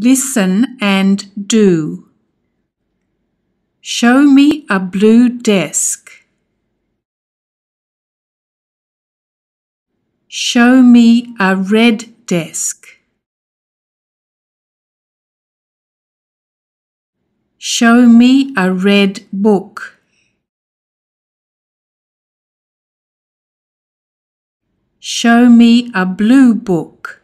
listen and do. Show me a blue desk. Show me a red desk. Show me a red book. Show me a blue book.